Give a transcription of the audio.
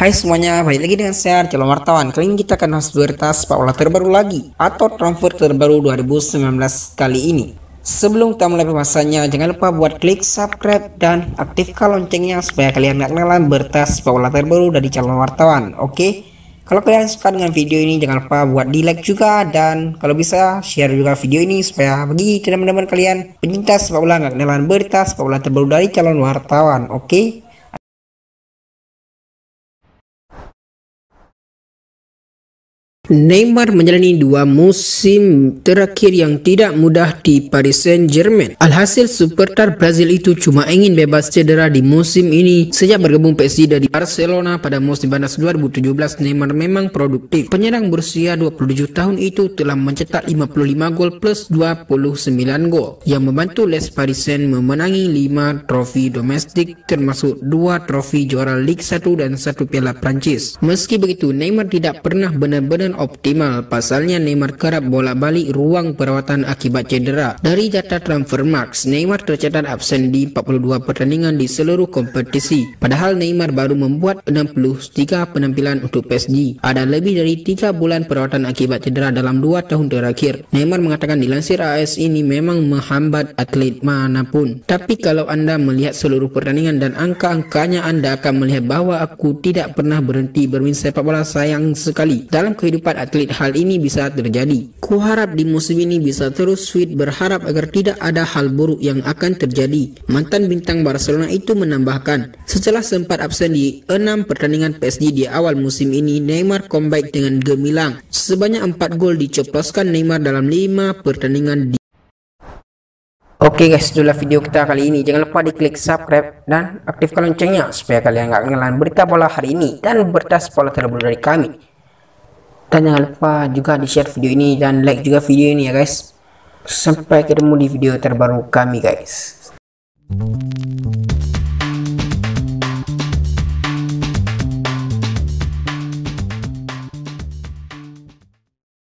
Hai semuanya, balik lagi dengan saya Arcelo Wartawan Kali ini kita akan bahas berita sepak bola terbaru lagi Atau transfer terbaru 2019 kali ini Sebelum kita mulai pembahasannya, jangan lupa buat klik subscribe dan aktifkan loncengnya supaya kalian gak kenalan berita sepak bola terbaru dari calon wartawan, oke? Kalau kalian suka dengan video ini, jangan lupa buat di like juga dan kalau bisa share juga video ini supaya bagi teman-teman kalian pencinta sepak bola gak kenalan berita sepak bola terbaru dari calon wartawan, oke? Okay? Neymar menjalani dua musim terakhir yang tidak mudah di Paris Saint-Germain. Alhasil, superstar Brazil itu cuma ingin bebas cedera di musim ini. Sejak bergabung PSG dari Barcelona pada musim panas 2017, Neymar memang produktif. Penyerang berusia 27 tahun itu telah mencetak 55 gol plus 29 gol yang membantu Les Parisiens memenangi 5 trofi domestik termasuk dua trofi juara Ligue 1 dan satu Piala Prancis. Meski begitu, Neymar tidak pernah benar-benar optimal. Pasalnya Neymar kerap bola-balik ruang perawatan akibat cedera. Dari data transfer Max, Neymar tercatat absen di 42 pertandingan di seluruh kompetisi. Padahal Neymar baru membuat 63 penampilan untuk PSG. Ada lebih dari 3 bulan perawatan akibat cedera dalam 2 tahun terakhir. Neymar mengatakan dilansir AS ini memang menghambat atlet manapun. Tapi kalau Anda melihat seluruh pertandingan dan angka-angkanya Anda akan melihat bahwa aku tidak pernah berhenti bermain sepak bola sayang sekali. Dalam kehidupan pendapat atlet hal ini bisa terjadi. Kuharap di musim ini bisa terus fit berharap agar tidak ada hal buruk yang akan terjadi. Mantan bintang Barcelona itu menambahkan, setelah sempat absen di enam pertandingan PSG di awal musim ini, Neymar comeback dengan gemilang. Sebanyak empat gol dicoploskan Neymar dalam lima pertandingan di Oke okay guys, itulah video kita kali ini. Jangan lupa diklik subscribe dan aktifkan loncengnya supaya kalian nggak ketinggalan berita bola hari ini dan berita bola terbaru dari kami dan jangan lupa juga di share video ini dan like juga video ini ya guys sampai ketemu di video terbaru kami guys